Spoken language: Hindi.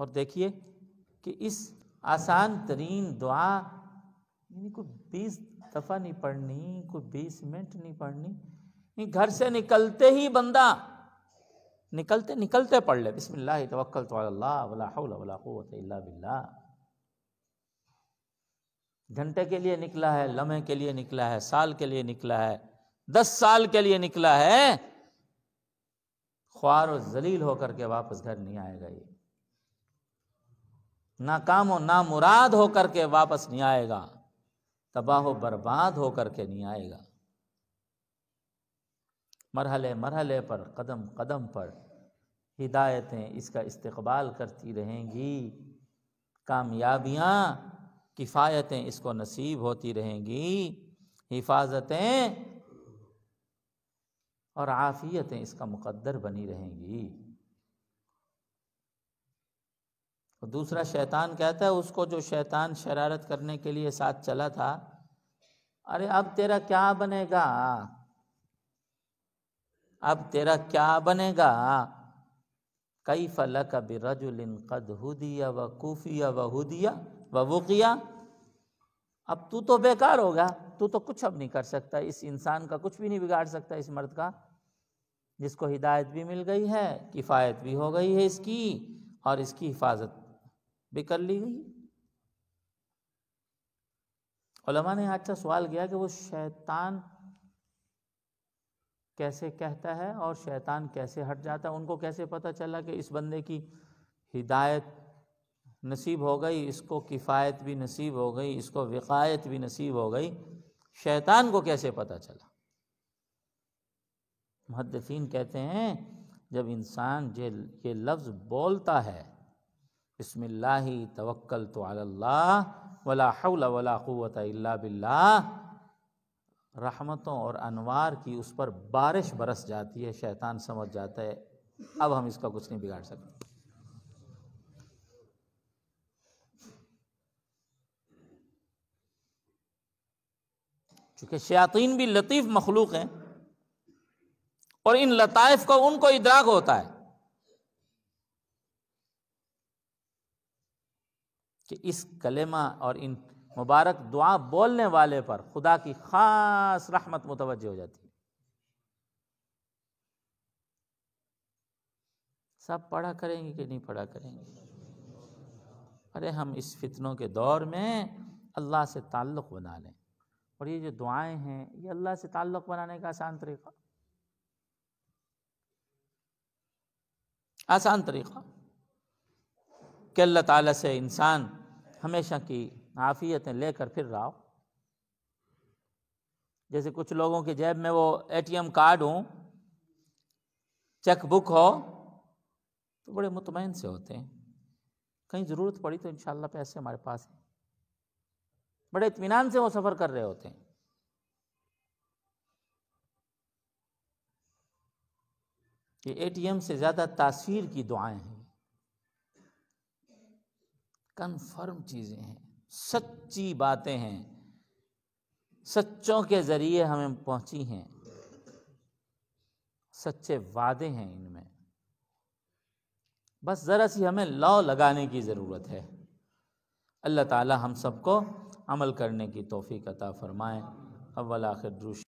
और देखिए कि इस आसान तरीन दुआ यानी कोई बीस दफ़ा नहीं पढ़नी कोई बीस मिनट नहीं पढ़नी घर से निकलते ही बंदा निकलते निकलते पढ़ ले बिस्मिल्लाह तवक्कल तो अल्लाह घंटे के लिए निकला है लम्हे के लिए निकला है साल के लिए निकला है दस साल के लिए निकला है ख्वार और जलील होकर के वापस घर नहीं आएगा ये नाकाम और मुराद होकर के वापस नहीं आएगा तबाह बर्बाद होकर के नहीं आएगा मरहले मरहले पर कदम कदम पर हिदायतें इसका इस्तकबाल करती रहेंगी कामयाबियाँ किफ़ायतें इसको नसीब होती रहेंगी हिफाजतें और आफ़ियतें इसका मुकद्दर बनी रहेंगी और दूसरा शैतान कहता है उसको जो शैतान शरारत करने के लिए साथ चला था अरे अब तेरा क्या बनेगा अब तेरा क्या बनेगा कई फलक बिरजुलिन कद हुदिया व कूफिया व हुदिया व वुकिया अब तू तो बेकार होगा तू तो कुछ अब नहीं कर सकता इस इंसान का कुछ भी नहीं बिगाड़ सकता इस मर्द का जिसको हिदायत भी मिल गई है किफ़ायत भी हो गई है इसकी और इसकी हिफाजत भी कर ली गई ने आज का सवाल किया कि वो शैतान कैसे कहता है और शैतान कैसे हट जाता है उनको कैसे पता चला कि इस बंदे की हिदायत नसीब हो गई इसको किफ़ायत भी नसीब हो गई इसको विकायत भी नसीब हो गई शैतान को कैसे पता चला मुहदसिन कहते हैं जब इंसान ये ये लफ्ज़ बोलता है बसमिल्लाही तवक्ल तो अल्लाह वला हौल वला क़ुत बिल्ला रहमतों और अनवार की उस पर बारिश बरस जाती है शैतान समझ जाता है अब हम इसका कुछ नहीं बिगाड़ सकते चूंकि शयातीन भी लतीफ़ मखलूक हैं और इन लताइफ को उनको इदराक होता है कि इस कलेमा और इन मुबारक दुआ बोलने वाले पर खुदा की खास रहमत मुतवजह हो जाती है सब पढ़ा करेंगे कि नहीं पढ़ा करेंगे अरे हम इस फितनों के दौर में अल्लाह से ताल्लुक़ बना लें और ये जो दुआएं हैं ये अल्लाह से ताल्लुक़ बनाने का आसान तरीक़ा आसान तरीक़ा कि अल्लाह ताला से इंसान हमेशा की आफियतें लेकर फिर रहा हो जैसे कुछ लोगों की जेब में वो एटीएम कार्ड हो चेकबुक हो तो बड़े मुतमैन से होते हैं कहीं ज़रूरत पड़ी तो इन पैसे हमारे पास हैं बड़े इतमान से वो सफ़र कर रहे होते हैं ये एटीएम से ज़्यादा तासीर की दुआएं हैं कन्फर्म चीज़ें हैं सच्ची बातें हैं सच्चों के ज़रिए हमें पहुंची हैं सच्चे वादे हैं इनमें बस ज़रा सी हमें लॉ लगाने की ज़रूरत है अल्लाह ताला हम सबको अमल करने की तोफ़ी अता फ़रमाएँ अव्वल आखिर